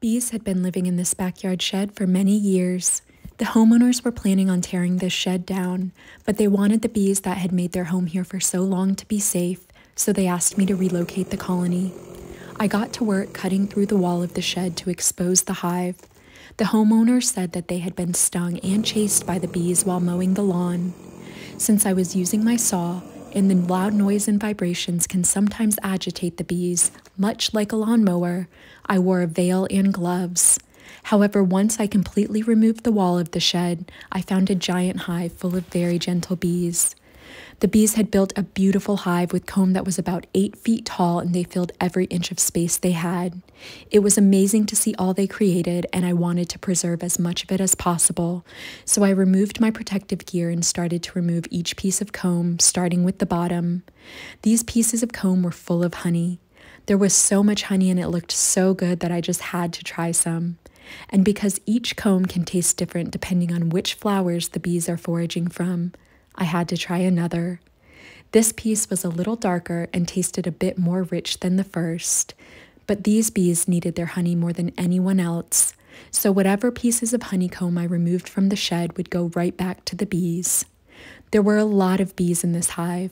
Bees had been living in this backyard shed for many years. The homeowners were planning on tearing this shed down, but they wanted the bees that had made their home here for so long to be safe, so they asked me to relocate the colony. I got to work cutting through the wall of the shed to expose the hive. The homeowners said that they had been stung and chased by the bees while mowing the lawn. Since I was using my saw, and the loud noise and vibrations can sometimes agitate the bees, much like a lawnmower. I wore a veil and gloves. However, once I completely removed the wall of the shed, I found a giant hive full of very gentle bees. The bees had built a beautiful hive with comb that was about eight feet tall, and they filled every inch of space they had. It was amazing to see all they created, and I wanted to preserve as much of it as possible. So I removed my protective gear and started to remove each piece of comb, starting with the bottom. These pieces of comb were full of honey. There was so much honey and it looked so good that I just had to try some. And because each comb can taste different depending on which flowers the bees are foraging from, I had to try another. This piece was a little darker and tasted a bit more rich than the first, but these bees needed their honey more than anyone else, so whatever pieces of honeycomb I removed from the shed would go right back to the bees. There were a lot of bees in this hive,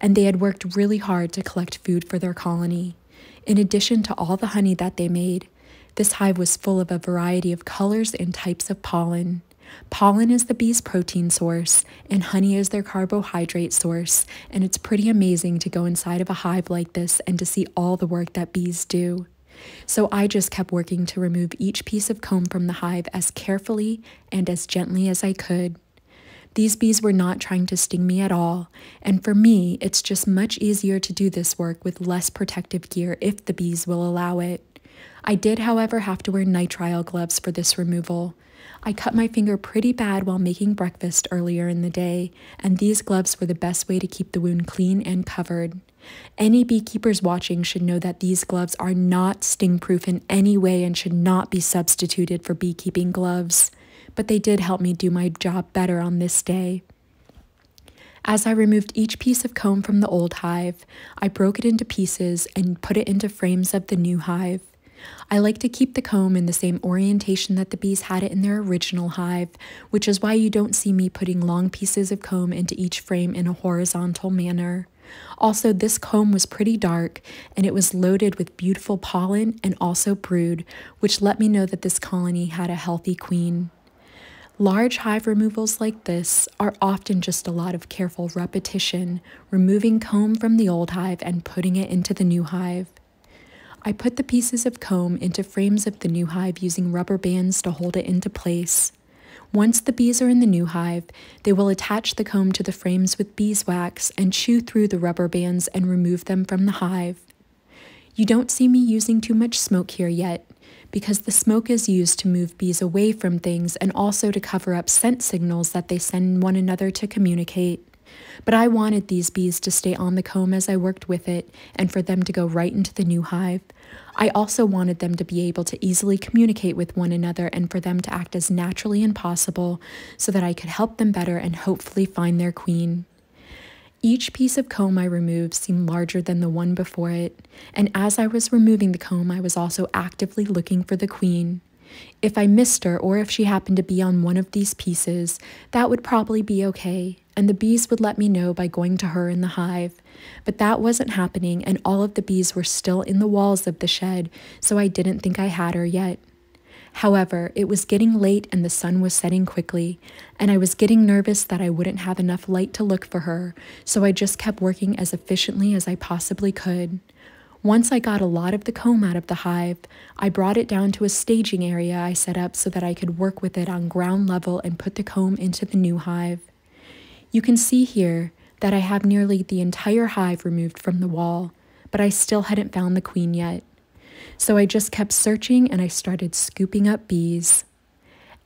and they had worked really hard to collect food for their colony. In addition to all the honey that they made, this hive was full of a variety of colors and types of pollen. Pollen is the bee's protein source, and honey is their carbohydrate source, and it's pretty amazing to go inside of a hive like this and to see all the work that bees do. So I just kept working to remove each piece of comb from the hive as carefully and as gently as I could. These bees were not trying to sting me at all, and for me, it's just much easier to do this work with less protective gear if the bees will allow it. I did, however, have to wear nitrile gloves for this removal. I cut my finger pretty bad while making breakfast earlier in the day, and these gloves were the best way to keep the wound clean and covered. Any beekeepers watching should know that these gloves are not sting proof in any way and should not be substituted for beekeeping gloves, but they did help me do my job better on this day. As I removed each piece of comb from the old hive, I broke it into pieces and put it into frames of the new hive. I like to keep the comb in the same orientation that the bees had it in their original hive, which is why you don't see me putting long pieces of comb into each frame in a horizontal manner. Also, this comb was pretty dark and it was loaded with beautiful pollen and also brood, which let me know that this colony had a healthy queen. Large hive removals like this are often just a lot of careful repetition, removing comb from the old hive and putting it into the new hive. I put the pieces of comb into frames of the new hive using rubber bands to hold it into place. Once the bees are in the new hive, they will attach the comb to the frames with beeswax and chew through the rubber bands and remove them from the hive. You don't see me using too much smoke here yet, because the smoke is used to move bees away from things and also to cover up scent signals that they send one another to communicate. But I wanted these bees to stay on the comb as I worked with it and for them to go right into the new hive. I also wanted them to be able to easily communicate with one another and for them to act as naturally as possible so that I could help them better and hopefully find their queen. Each piece of comb I removed seemed larger than the one before it, and as I was removing the comb, I was also actively looking for the queen. If I missed her or if she happened to be on one of these pieces, that would probably be okay, and the bees would let me know by going to her in the hive. But that wasn't happening, and all of the bees were still in the walls of the shed, so I didn't think I had her yet. However, it was getting late and the sun was setting quickly, and I was getting nervous that I wouldn't have enough light to look for her, so I just kept working as efficiently as I possibly could. Once I got a lot of the comb out of the hive, I brought it down to a staging area I set up so that I could work with it on ground level and put the comb into the new hive. You can see here that I have nearly the entire hive removed from the wall, but I still hadn't found the queen yet. So I just kept searching and I started scooping up bees.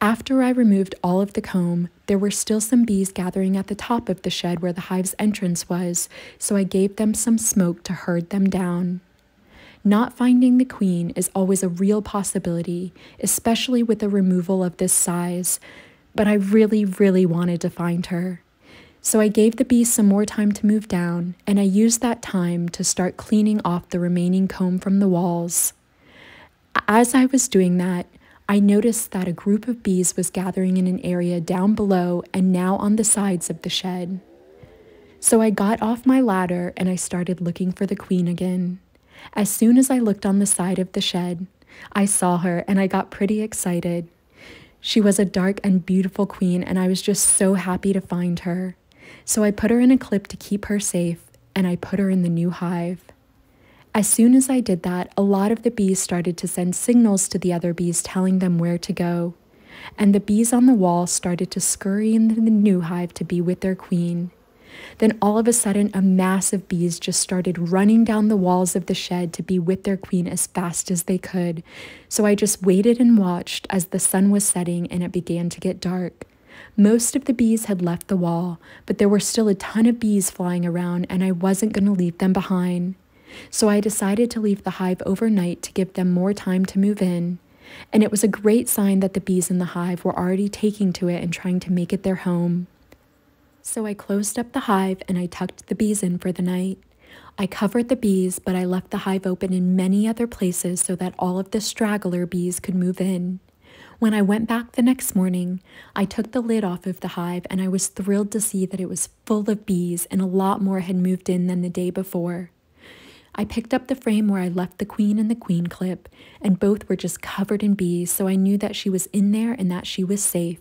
After I removed all of the comb, there were still some bees gathering at the top of the shed where the hive's entrance was, so I gave them some smoke to herd them down. Not finding the queen is always a real possibility, especially with a removal of this size, but I really, really wanted to find her. So I gave the bees some more time to move down, and I used that time to start cleaning off the remaining comb from the walls. As I was doing that, I noticed that a group of bees was gathering in an area down below and now on the sides of the shed. So I got off my ladder and I started looking for the queen again. As soon as I looked on the side of the shed, I saw her and I got pretty excited. She was a dark and beautiful queen, and I was just so happy to find her. So I put her in a clip to keep her safe, and I put her in the new hive. As soon as I did that, a lot of the bees started to send signals to the other bees telling them where to go. And the bees on the wall started to scurry into the new hive to be with their queen. Then all of a sudden, a mass of bees just started running down the walls of the shed to be with their queen as fast as they could. So I just waited and watched as the sun was setting and it began to get dark. Most of the bees had left the wall, but there were still a ton of bees flying around, and I wasn't going to leave them behind. So I decided to leave the hive overnight to give them more time to move in. And it was a great sign that the bees in the hive were already taking to it and trying to make it their home. So I closed up the hive and I tucked the bees in for the night. I covered the bees, but I left the hive open in many other places so that all of the straggler bees could move in. When I went back the next morning, I took the lid off of the hive and I was thrilled to see that it was full of bees and a lot more had moved in than the day before. I picked up the frame where I left the queen and the queen clip, and both were just covered in bees, so I knew that she was in there and that she was safe.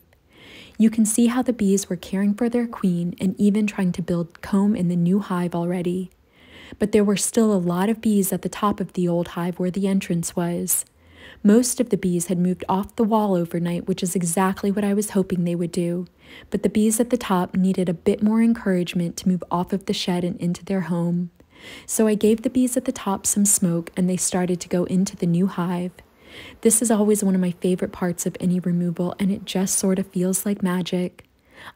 You can see how the bees were caring for their queen and even trying to build comb in the new hive already. But there were still a lot of bees at the top of the old hive where the entrance was. Most of the bees had moved off the wall overnight, which is exactly what I was hoping they would do. But the bees at the top needed a bit more encouragement to move off of the shed and into their home. So I gave the bees at the top some smoke and they started to go into the new hive. This is always one of my favorite parts of any removal and it just sort of feels like magic.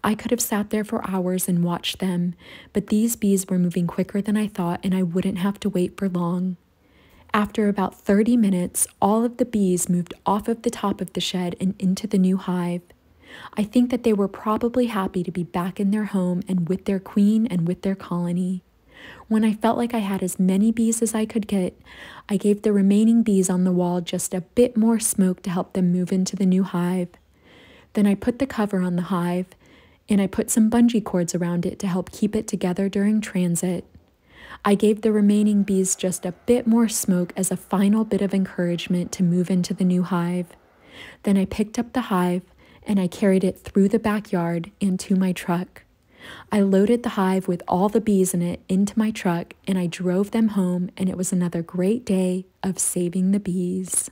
I could have sat there for hours and watched them, but these bees were moving quicker than I thought and I wouldn't have to wait for long. After about 30 minutes, all of the bees moved off of the top of the shed and into the new hive. I think that they were probably happy to be back in their home and with their queen and with their colony. When I felt like I had as many bees as I could get, I gave the remaining bees on the wall just a bit more smoke to help them move into the new hive. Then I put the cover on the hive, and I put some bungee cords around it to help keep it together during transit. I gave the remaining bees just a bit more smoke as a final bit of encouragement to move into the new hive. Then I picked up the hive and I carried it through the backyard into my truck. I loaded the hive with all the bees in it into my truck and I drove them home, and it was another great day of saving the bees.